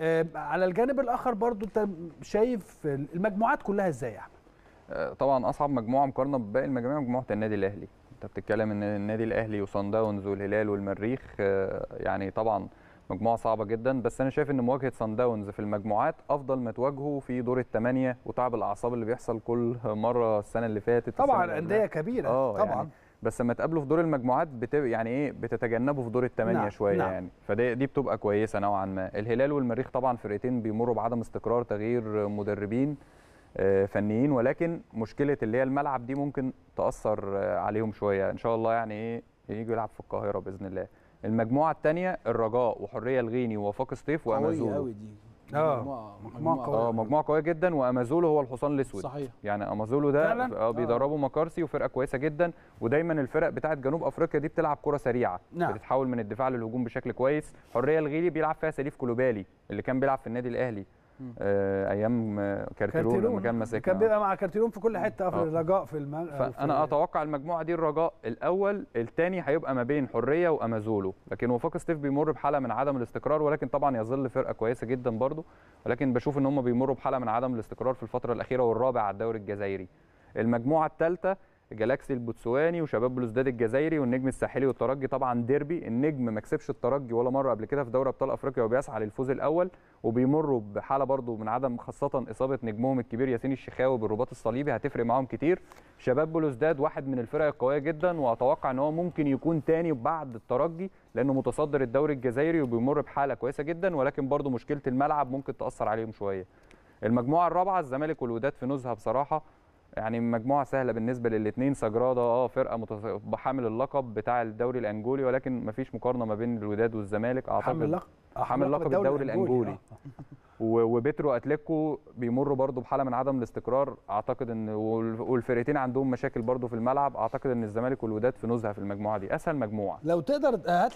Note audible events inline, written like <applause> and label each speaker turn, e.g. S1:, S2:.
S1: آه، على الجانب الاخر برضو انت شايف المجموعات كلها ازاي يا احمد آه، طبعا اصعب مجموعه مقارنه بباقي المجاميع مجموعه النادي الاهلي انت بتتكلم ان النادي الاهلي وصن داونز والهلال والمريخ آه، يعني طبعا مجموعه صعبه جدا بس انا شايف ان مواجهه صن داونز في المجموعات افضل ما تواجهه في دور الثمانيه وتعب الاعصاب اللي بيحصل كل مره السنه اللي فاتت طبعا انديه كبيره اه طبعا يعني بس لما تقابله في دور المجموعات بتب... يعني ايه بتتجنبه في دور الثمانيه نعم. شويه نعم. يعني فدي دي بتبقى كويسه نوعا ما الهلال والمريخ طبعا فرقتين بيمروا بعدم استقرار تغيير مدربين آه، فنيين ولكن مشكله اللي هي الملعب دي ممكن تاثر آه، عليهم شويه ان شاء الله يعني ايه يجوا يلعب في القاهره باذن الله المجموعه الثانيه الرجاء وحريه الغيني ووفاق سطيف وامازون قوي قوي دي اه مجموعه قويه اه مجموعه قويه جدا وامازولو هو الحصان الاسود صحيح يعني امازولو ده آه بيدربه آه. مكارسي وفرقه كويسه جدا ودايما الفرق بتاعه جنوب افريقيا دي بتلعب كره سريعه نعم. بتتحول من الدفاع للهجوم بشكل كويس حريه الغيلي بيلعب فيها سليف كلوبالي اللي كان بيلعب في النادي الاهلي آه، ايام كارتيرون لما كان ماسكها كان بيبقى مع كارتيرون في كل حته في آه. الرجاء في المل... فانا اتوقع المجموعه دي الرجاء الاول الثاني هيبقى ما بين حريه وامازولو لكن وفاق ستيف بيمر بحاله من عدم الاستقرار ولكن طبعا يظل فرقه كويسه جدا برده ولكن بشوف ان هم بيمروا بحاله من عدم الاستقرار في الفتره الاخيره والرابع على الدوري الجزائري المجموعه الثالثه جالاكسي البوتسواني وشباب بلوزداد الجزائري والنجم الساحلي والترجي طبعا ديربي النجم ما كسبش الترجي ولا مره قبل كده في دوري ابطال افريقيا وبيسعى للفوز الاول وبيمروا بحاله برضو من عدم خاصه اصابه نجمهم الكبير ياسين الشخاوي بالرباط الصليبي هتفرق معاهم كتير شباب بلوزداد واحد من الفرق القويه جدا واتوقع ان هو ممكن يكون تاني بعد الترجي لانه متصدر الدوري الجزائري وبيمر بحاله كويسه جدا ولكن برضو مشكله الملعب ممكن تاثر عليهم شويه المجموعه الرابعه الزمالك والوداد في نزهه بصراحه يعني مجموعه سهله بالنسبه للاثنين ساجرادا اه فرقه متص... حامل اللقب بتاع الدوري الانجولي ولكن ما فيش مقارنه ما بين الوداد والزمالك اعتقد حامل اللقب حامل لقب الدوري الانجولي آه. <laughs> وبيترو اتلتيكو بيمروا برضو بحاله من عدم الاستقرار اعتقد ان والفرقتين عندهم مشاكل برضو في الملعب اعتقد ان الزمالك والوداد في نزهه في المجموعه دي اسهل مجموعه لو تقدر آه، هات